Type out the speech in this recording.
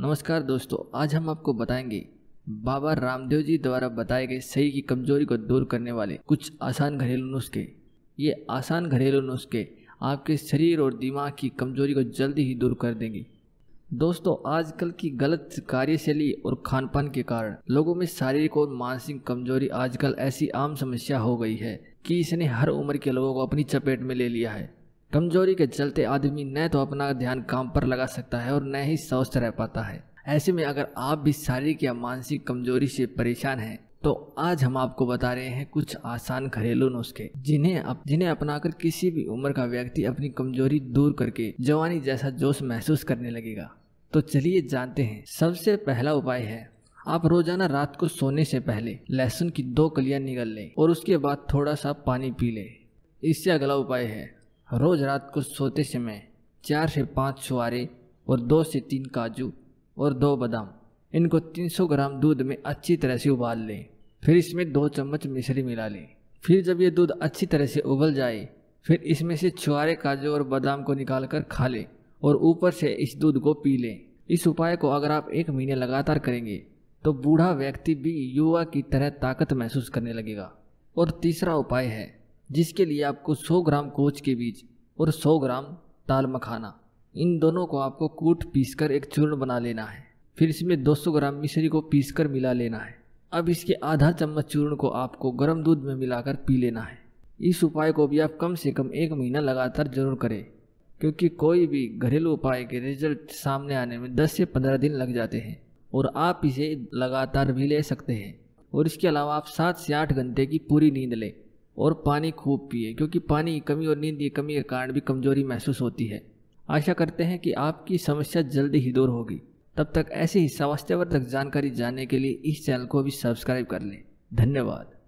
नमस्कार दोस्तों आज हम आपको बताएंगे बाबा रामदेव जी द्वारा बताए गए सही की कमजोरी को दूर करने वाले कुछ आसान घरेलू नुस्खे ये आसान घरेलू नुस्खे आपके शरीर और दिमाग की कमजोरी को जल्दी ही दूर कर देंगे दोस्तों आजकल की गलत कार्यशैली और खान पान के कारण लोगों में शारीरिक और मानसिक कमजोरी आजकल ऐसी आम समस्या हो गई है कि इसने हर उम्र के लोगों को अपनी चपेट में ले लिया है कमजोरी के चलते आदमी न तो अपना ध्यान काम पर लगा सकता है और न ही स्वस्थ रह पाता है ऐसे में अगर आप भी शारीरिक या मानसिक कमजोरी से परेशान हैं तो आज हम आपको बता रहे हैं कुछ आसान घरेलू नुस्खे जिन्हें अप, जिन्हें अपनाकर किसी भी उम्र का व्यक्ति अपनी कमजोरी दूर करके जवानी जैसा जोश महसूस करने लगेगा तो चलिए जानते हैं सबसे पहला उपाय है आप रोजाना रात को सोने से पहले लहसुन की दो कलियां निगल लें और उसके बाद थोड़ा सा पानी पी लें इससे अगला उपाय है रोज रात को सोते समय चार से पाँच छुआरे और दो से तीन काजू और दो बादाम इनको 300 ग्राम दूध में अच्छी तरह से उबाल लें फिर इसमें दो चम्मच मिश्री मिला लें फिर जब ये दूध अच्छी तरह से उबल जाए फिर इसमें से छुआरे काजू और बादाम को निकाल कर खा लें और ऊपर से इस दूध को पी लें इस उपाय को अगर आप एक महीने लगातार करेंगे तो बूढ़ा व्यक्ति भी युवा की तरह ताकत महसूस करने लगेगा और तीसरा उपाय है जिसके लिए आपको 100 ग्राम कोच के बीज और 100 ग्राम दाल मखाना इन दोनों को आपको कूट पीस कर एक चूर्ण बना लेना है फिर इसमें 200 ग्राम मिश्री को पीस कर मिला लेना है अब इसके आधा चम्मच चूर्ण को आपको गर्म दूध में मिलाकर पी लेना है इस उपाय को भी आप कम से कम एक महीना लगातार जरूर करें क्योंकि कोई भी घरेलू उपाय के रिजल्ट सामने आने में 10 से 15 दिन लग जाते हैं और आप इसे लगातार भी ले सकते हैं और इसके अलावा आप सात से आठ घंटे की पूरी नींद लें और पानी खूब पिए क्योंकि पानी की कमी और नींद की कमी के कारण भी कमजोरी महसूस होती है आशा करते हैं कि आपकी समस्या जल्दी ही दूर होगी तब तक ऐसे ही स्वास्थ्यवर्धक जानकारी जानने के लिए इस चैनल को भी सब्सक्राइब कर लें धन्यवाद